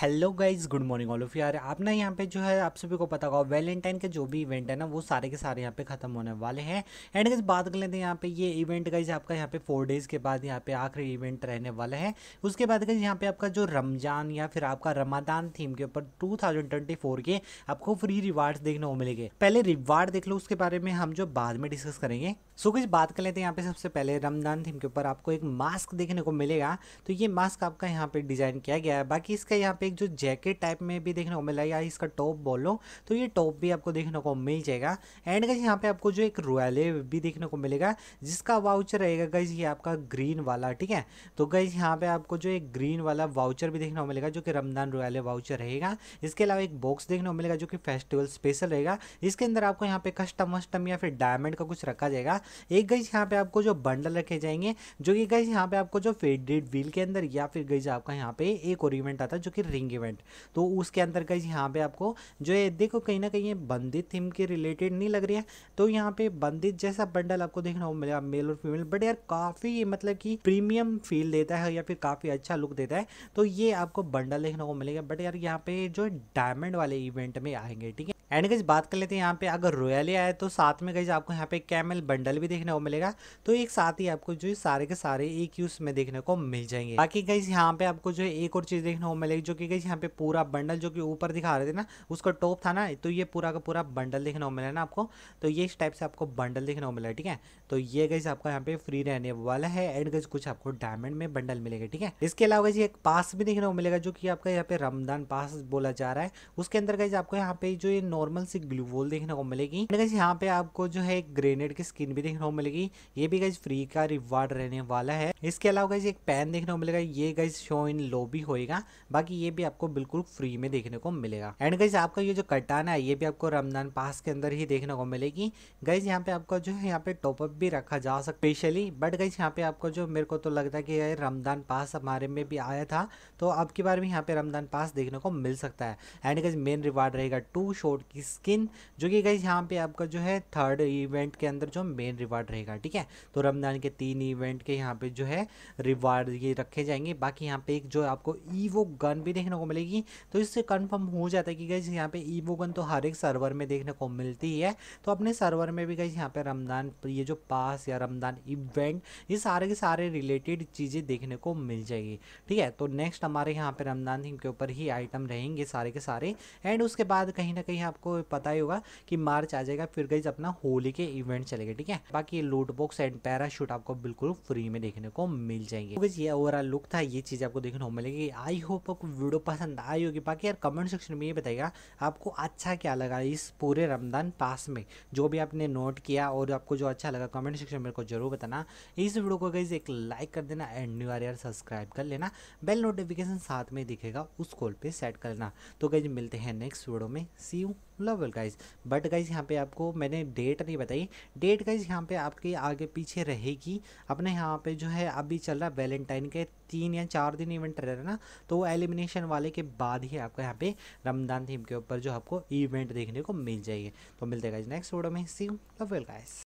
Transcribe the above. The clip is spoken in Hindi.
hello guys good morning all of यार आप ना यहाँ पे जो है आप सभी को पता होगा वैलेंटाइन के जो भी इवेंट है ना वो सारे के सारे यहाँ पे खत्म होने वाले हैं एंड गाइज बात कर लेते हैं यहाँ पे ये इवेंट गाइज आपका यहाँ पे फोर डेज के बाद यहाँ पे आखिरी इवेंट रहने वाला है उसके बाद गाइज यहाँ पे आपका जो रमजान या फिर आपका रमादान थीम के ऊपर टू के आपको फ्री रिवार्ड देखने को मिलेंगे पहले रिवार्ड देख लो उसके बारे में हम जो बाद में डिस्कस करेंगे सो कुछ बात कर लेते हैं यहाँ पे सबसे पहले रमजान थीम के ऊपर आपको एक मास्क देखने को मिलेगा तो ये मास्क आपका यहाँ पे डिजाइन किया गया है बाकी इसका यहाँ पे एक जो जैकेट टाइप में भी देखने को मिला या इसका टॉप बोलो तो ये टॉप भी आपको देखने को मिल जाएगा एंड गाइज यहाँ पे आपको जो एक रोयले भी देखने को मिलेगा जिसका वाउचर रहेगा गाइज ये आपका ग्रीन वाला ठीक है तो गाइज यहाँ पे आपको जो एक ग्रीन वाला वाउचर भी देखने को मिलेगा जो कि रमदान रोयले वाउचर रहेगा इसके अलावा एक बॉक्स देखने को मिलेगा जो कि फेस्टिवल स्पेशल रहेगा इसके अंदर आपको यहाँ पे कस्टम वस्टम या फिर डायमंड का कुछ रखा जाएगा एक गाइज यहाँ पे आपको जो बंडल रखे जाएंगे जो कि गाइज यहाँ पे आपको जो फेडेड व्हील के अंदर या फिर गाइज आपका यहाँ पे एक ओरिमेंट आता है जो कि स्प्रिंग इवेंट तो उसके अंदर गई यहाँ पे आपको जो ये देखो कहीं ना कहीं ये बंदित थीम के रिलेटेड नहीं लग रही है तो यहाँ पे बंदित जैसा बंडल आपको देखना हो मिलेगा मतलब मेल और फीमेल बट यार काफ़ी मतलब कि प्रीमियम फील देता है या फिर काफ़ी अच्छा लुक देता है तो ये आपको बंडल देखने को मिलेगा बट यार यहाँ पे जो डायमंड वाले इवेंट में आएंगे ठीक है एंड गई बात कर लेते हैं यहाँ पे अगर रॉयल आए तो साथ में गई आपको यहाँ पे कैमल बंडल भी देखने को मिलेगा तो एक साथ ही आपको जो सारे के सारे एक e यूज में देखने को मिल जाएंगे बाकी गई यहाँ पे आपको जो है एक और चीज देखने को मिलेगी जो कि गई यहाँ पे पूरा बंडल जो कि ऊपर दिखा रहे थे ना उसका टॉप था ना तो ये पूरा का पूरा बंडल देखने को मिला ना आपको तो ये इस टाइप से आपको बंडल देखने को मिला ठीक है तो ये गई आपको यहाँ पे फ्री रहने वाला है एंड गई कुछ आपको डायमंड में बंडल मिलेगा ठीक है इसके अलावा जी एक पास भी देखने को मिलेगा जो कि आपका यहाँ पे रमदान पास बोला जा रहा है उसके अंदर गई आपको यहाँ पे जो ये नॉर्मल सी ग्लू वॉल देखने को मिलेगी यहाँ पे आपको जो है ग्रेनेड की स्किन भी देखने को मिलेगी ये भी गाइज फ्री का रिवार्ड रहने वाला है इसके अलावा गाइज एक पैन देखने को मिलेगा ये गाइज शो इन लो भी होगा बाकी ये भी आपको बिल्कुल फ्री में देखने को मिलेगा एंड गैस आपका ये जो कटाना है ये भी आपको रमजान पास के अंदर ही देखने को मिलेगी गैस यहाँ पे आपका जो है यहाँ पे टॉपअप भी रखा जा सकता स्पेशली बट गैस यहाँ पे आपको जो मेरे को तो लगता है कि रमजान पास हमारे में भी आया था तो आपकी बार भी यहाँ पे रमजान पास देखने को मिल सकता है एंड गाइज मेन रिवार्ड रहेगा टू शॉट की स्किन जो कि गाइज यहाँ पे आपका जो है थर्ड इवेंट के अंदर जो मेन रिवार्ड रहेगा ठीक है तो रमजान के तीन इवेंट के यहाँ पे जो है रिवार्ड ये रखे जाएंगे बाकी यहाँ पे एक जो आपको ईवो गन भी देखने को मिलेगी तो इससे कन्फर्म हो जाता है कि गाइज यहाँ पे ईवो गन तो हर एक सर्वर में देखने को मिलती है तो अपने सर्वर में भी गाइज यहाँ पे रमजान ये जो पास या रमजान इवेंट ये सारे के सारे रिलेटेड चीज़ें देखने को मिल जाएगी ठीक है तो नेक्स्ट हमारे यहाँ पे रमजान थीम के ऊपर ही आइटम रहेंगे सारे के सारे एंड उसके बाद कहीं ना कहीं आप आपको पता ही होगा कि मार्च आ जाएगा फिर गई अपना होली के इवेंट चलेगा ठीक है बाकी ये लूट बॉक्स एंड पैराशूट आपको बिल्कुल फ्री में देखने को मिल जाएंगे तो ये ओवरऑल लुक था ये चीज़ आपको देखने को मिलेगी आई होप आपको वीडियो पसंद आई होगी बाकी यार कमेंट सेक्शन में ये बताइएगा आपको अच्छा क्या लगा इस पूरे रमदान पास में जो भी आपने नोट किया और आपको जो अच्छा लगा कमेंट सेक्शन में मेरे को जरूर बताना इस वीडियो को गई एक लाइक कर देना एंड न्यू आर सब्सक्राइब कर लेना बेल नोटिफिकेशन साथ में दिखेगा उस कॉल पर सेट करना तो गई मिलते हैं नेक्स्ट वीडियो में see you lovely guys but guys यहाँ पे आपको मैंने डेट नहीं बताई डेट गाइज यहाँ पे आपके आगे पीछे रहेगी अपने यहाँ पे जो है अभी चल रहा है वैलेंटाइन के तीन या चार दिन इवेंट रह रहे ना तो वो एलिमिनेशन वाले के बाद ही आपको यहाँ पे रमदान थीम के ऊपर जो आपको इवेंट देखने को मिल जाएगी तो मिलते गाइज नेक्स्ट वीडियो में सी लवल गाइज